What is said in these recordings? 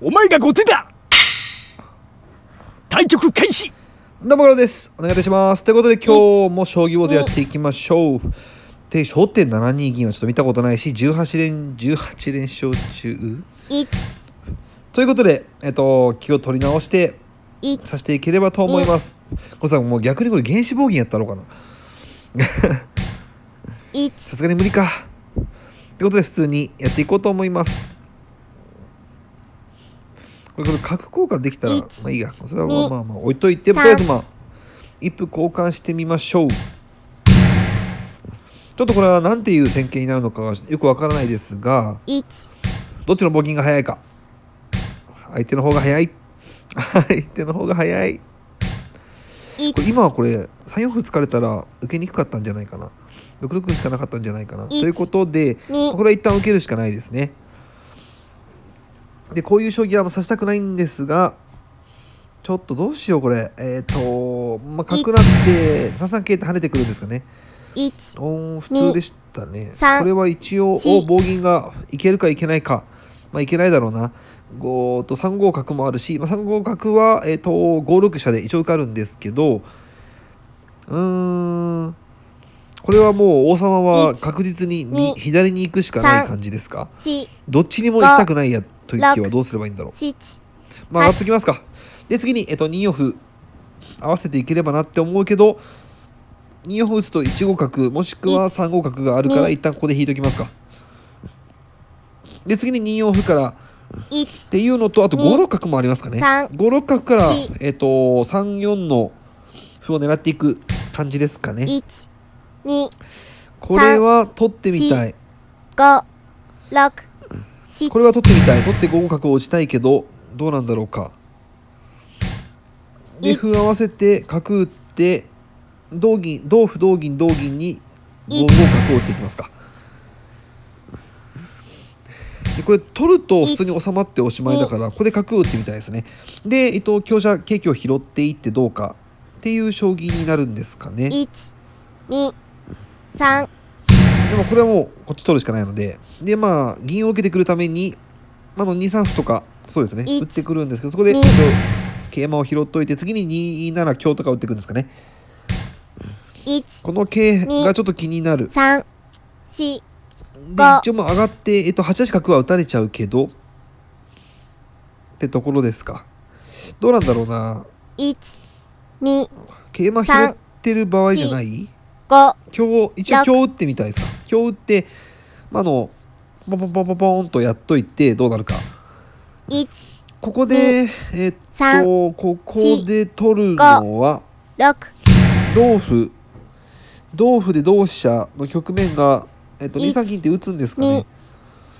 お前が後手だ対局開始どうもです。お願いいたします。ということで今日も将棋ウォーズやっていきましょう。で、焦点7二銀はちょっと見たことないし、18連、18連勝中。ということで、えっと、気を取り直して、さしていければと思います。これさ、もう逆にこれ原子棒銀やったろうかな。さすがに無理か。ということで、普通にやっていこうと思います。これこれ角交換できたらまあいいやそれはまあまあ置いといてとりあえずまあ一歩交換してみましょうちょっとこれは何ていう線形になるのかよくわからないですがどっちの募金が早いか相手の方が早い相手の方が早いこれ今はこれ3四歩突かれたら受けにくかったんじゃないかな6六しかなかったんじゃないかなということでこれは一旦受けるしかないですねで、こういう将棋は指したくないんですが、ちょっとどうしよう、これ。えっ、ー、と、まあ、角なんで、3三桂って跳ねてくるんですかね。お普通でしたね。これは一応、お棒銀がいけるかいけないか。まあ、いけないだろうな。5と3五角もあるし、まあ、3五角は、えっ、ー、と、5六飛車で一応受かるんですけど、うん。これはもう王様は確実に左に行くしかない感じですかどっちにも行きたくないやとはどうすればいいんだろう。まあ上がってきますか。で次に、えっと、2四歩合わせていければなって思うけど2四歩打つと1五角もしくは3五角があるから一旦ここで引いときますか。で次に2四歩からっていうのとあと5六角もありますかね。5六角から、えっと、3四の歩を狙っていく感じですかね。これは取ってみたい。5 6これは取ってみたい取って5五角を打ちたいけどどうなんだろうかで歩合わせて角打って同銀同歩同銀同銀に5五角を打っていきますかでこれ取ると普通に収まっておしまいだからここで角を打ってみたいですねで、伊藤と、香車ケーキを拾っていってどうかっていう将棋になるんですかね。1 2 3でもこれはもうこっち取るしかないので、で、まあ、銀を受けてくるために、まあ、の2三歩とか、そうですね、打ってくるんですけど、そこで、桂馬を拾っといて、次に2七香とか打ってくるんですかね。この桂がちょっと気になる。3、四で、一応もう上がって、えっと、8八角は打たれちゃうけど、ってところですか。どうなんだろうな。1、二。桂馬拾ってる場合じゃない今日、一応今日打ってみたいですか日打って、まあの、ポンポンポンポンポンとやっといて、どうなるか。ここで、えっと、ここで取るのは、同歩。同歩で同飛車の局面が、えっと、2三金って打つんですかね。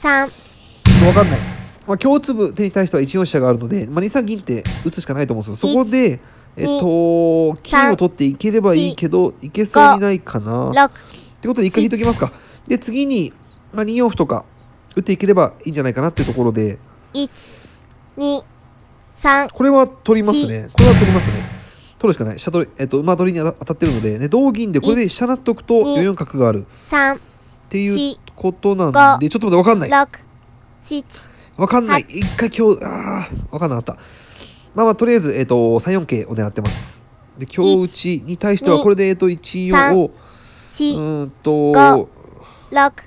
3。わかんない。まあ、強粒手に対しては1四飛車があるので、まあ、2三銀って打つしかないと思うんですど、そこで、えっと、金を取っていければいいけど、いけそうにないかな。ってことで一回引いときますか。で、次に、まあ、2四歩とか打っていければいいんじゃないかなっていうところで。1、2、3。これは取りますね。これは取りますね。取るしかない。飛車取り、えっ、と、馬取りに当たってるので、ね、同銀でこれで飛車おくと4四角がある。3。っていうことなんで、ちょっと待って、わかんない。6、7、わかんない。一回今日、ああ、わかんなかった。まあまあ、とりあえず、えっ、と、3四桂を狙ってます。で、日打ちに対しては、これで、えっ、と、1四を、うんと、六、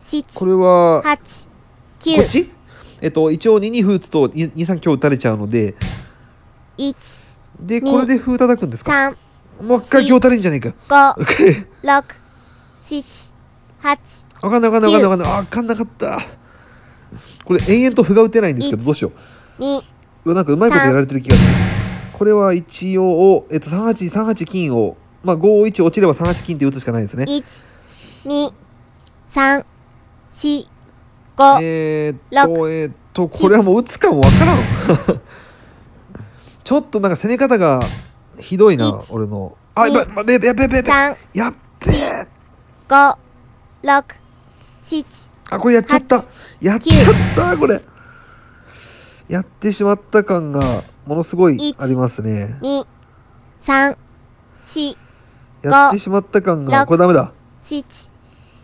七、これは、八、九。こっちえっと、一応2二歩打つと2、3強打たれちゃうので、1、で、これで歩叩くんですか ?3、もう一回強打たれんじゃねえか。5、6、7、8、かんない分かんない分かんない分かんない。わかんなかった。これ延々と歩が打てないんですけど、どうしよう。2、うなんかうまいことやられてる気がする。これは一応、えっと、3八、3八金をまあ、5、1落ちれば3八金って打つしかないですね。1、2、3、4、5、えー、っと、えー、と、これはもう打つかもわからん。ちょっとなんか攻め方がひどいな、俺の。あ、やべ、やべ、やべ、やべ。やっべえ。5、6、7、あ、これやっちゃった。やっちゃった、これ。やってしまった感がものすごいありますね。2、3、4、やってしまった感が、これダメだ。七、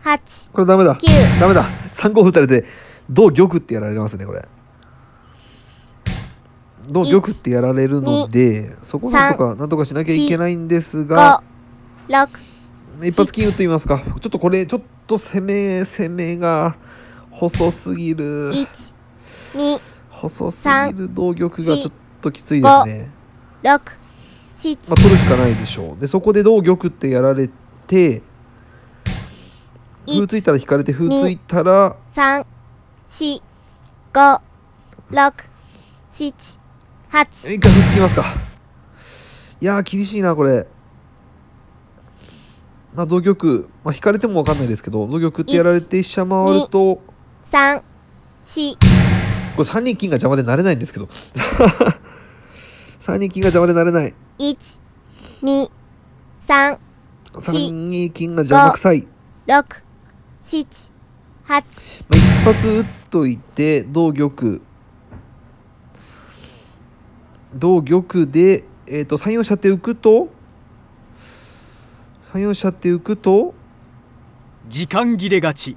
八。これダメだ。九。ダメだ。三五歩打たれて、同玉ってやられますね、これ。同玉ってやられるので、そこなんとか、なんとかしなきゃいけないんですが、一発金打ってみますか。ちょっとこれ、ちょっと攻め、攻めが、細すぎる。細すぎる同玉がちょっときついですね。六。まあ、取るしかないでしょうでそこで同玉ってやられて歩ついたら引かれて歩ついたら345678一回歩つきますかいや厳しいなこれ。まあ、同玉、まあ、引かれても分かんないですけど同玉ってやられて飛車回ると34これ3二金が邪魔でなれないんですけど三二金が邪魔でなれない。1、2、3、3二金が邪魔くさい。6、7、8。一発打っといて、同玉。同玉で、えっ、ー、と、3四飛車って浮くと、3四飛車って浮くと、時間切れがち。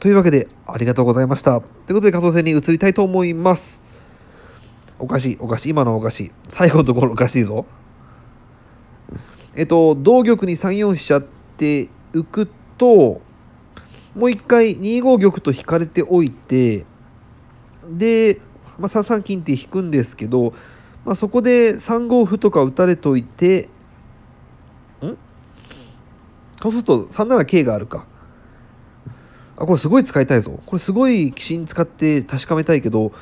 というわけで、ありがとうございました。ということで、仮想戦に移りたいと思います。おかしい、おかしい。今のおかしい。最後のところおかしいぞ。えっと、同玉に3四飛車って浮くと、もう一回2五玉と引かれておいて、で、まあ、3三金って引くんですけど、まあ、そこで3五歩とか打たれといて、んそうすると3七桂があるか。あ、これすごい使いたいぞ。これすごい棋士に使って確かめたいけど、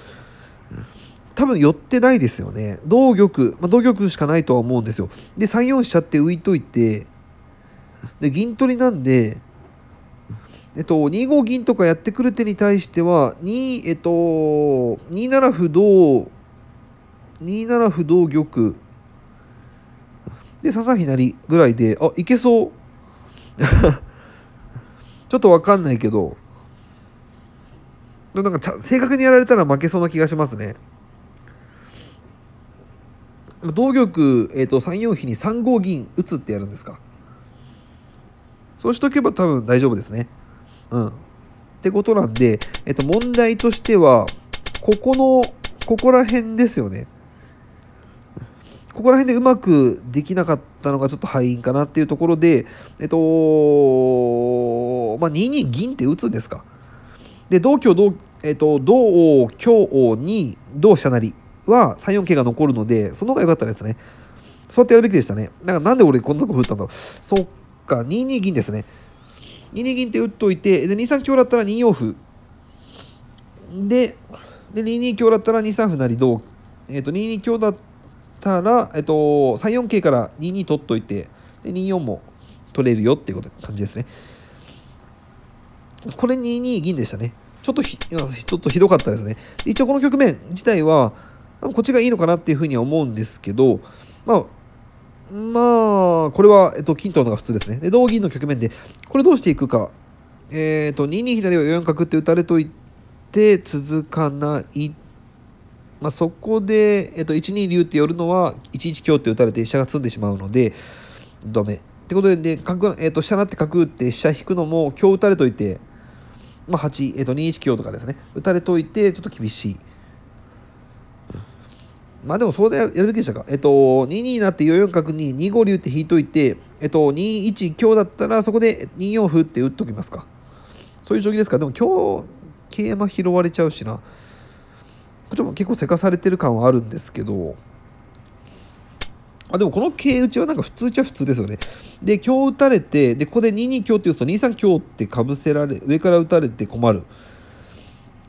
多分寄ってないですよね。同玉、まあ、同玉しかないとは思うんですよ。で、3四飛車って浮いといて、で、銀取りなんで、えっと、2五銀とかやってくる手に対しては、2、えっと、2七歩同、2七歩同玉、で、笹ひなりぐらいで、あ、いけそう。ちょっとわかんないけど、なんか正確にやられたら負けそうな気がしますね。同玉、えー、と3四飛に3五銀打つってやるんですかそうしとけば多分大丈夫ですねうんってことなんで、えっ、ー、と、問題としてはここのここら辺ですよねここら辺でうまくできなかったのがちょっと敗因かなっていうところで、えっと、まあ、2二銀って打つんですか。で、同香同、えっと、同香に、同飛車成。は3、4桂が残るので、その方が良かったですね。そうやってやるべきでしたね。なんかなんで俺こんなとこ振ったんだろう。そっか、2二銀ですね。2二銀って打っといて、で、2三香だったら2四歩。で、で2二香だったら2三歩成同。えっ、ー、と、2二香だったら、えっ、ー、と、3四桂から2二取っといて、で、2四も取れるよっていうこと感じですね。これ2二銀でしたね。ちょっとひ、ちょっとひどかったですね。一応この局面自体は、こっちがいいのかなっていうふうには思うんですけど、まあ、まあ、これは、えっと、金とのが普通ですね。で、同銀の局面で、これどうしていくか。えっ、ー、と、2二左を4四角って打たれといて、続かない。まあ、そこで、えっと、1二竜って寄るのは、1一香って打たれて飛車が詰んでしまうので、ダメ。ってことで、ね、角、えっと、飛車なって角打って飛車引くのも、香打たれといて、まあ、8、えっと、2一香とかですね、打たれといて、ちょっと厳しい。まあでもそうでやるべきでしたか。えっと、2二になって4四角に2五竜って引いといて、えっと、2一強だったらそこで2四歩って打っときますか。そういう将棋ですか。でも今日、桂馬拾われちゃうしな。こっちも結構せかされてる感はあるんですけど、あでもこの桂打ちはなんか普通っちゃ普通ですよね。で、今日打たれて、で、ここで2二強って打つと2三強ってかぶせられ、上から打たれて困る。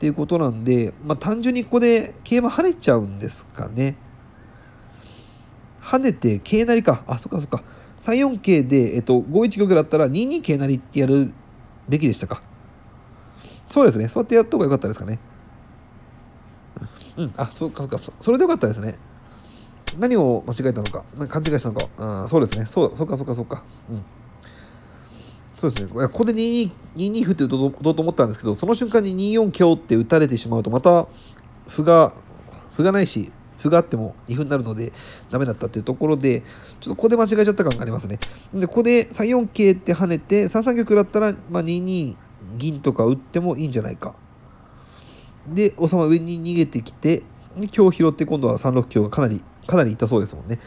っていうことなんで、まあ、単純にここで桂馬跳ねちゃうんですかね。跳ねて桂成か。あ、そっかそっか。3四桂で、えっと、5一玉だったら2二桂成ってやるべきでしたか。そうですね。そうやってやった方が良かったですかね。うん、あ、そっかそっかそ。それで良かったですね。何を間違えたのか、勘違いしたのか。うん、そうですね。そう、かそっかそっか。うん。そうですねここで2二歩って打とうと思ったんですけどその瞬間に2四香って打たれてしまうとまた歩が歩がないし歩があっても2歩になるのでダメだったっていうところでちょっとここで間違えちゃった感がありますねでここで3四桂って跳ねて3三玉だったら、まあ、2二銀とか打ってもいいんじゃないかで王様上に逃げてきて香拾って今度は3六香がかなりかなり痛そうですもんね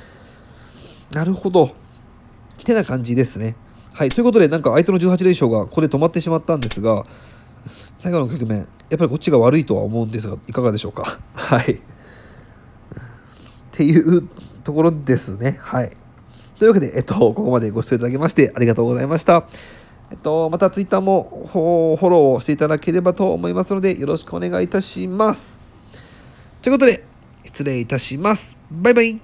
なるほどてな感じですねはい、ということで、なんか相手の18連勝がここで止まってしまったんですが、最後の局面、やっぱりこっちが悪いとは思うんですが、いかがでしょうか。はい。っていうところですね。はい。というわけで、えっと、ここまでご視聴いただきましてありがとうございました。えっと、また Twitter もフォローしていただければと思いますので、よろしくお願いいたします。ということで、失礼いたします。バイバイ。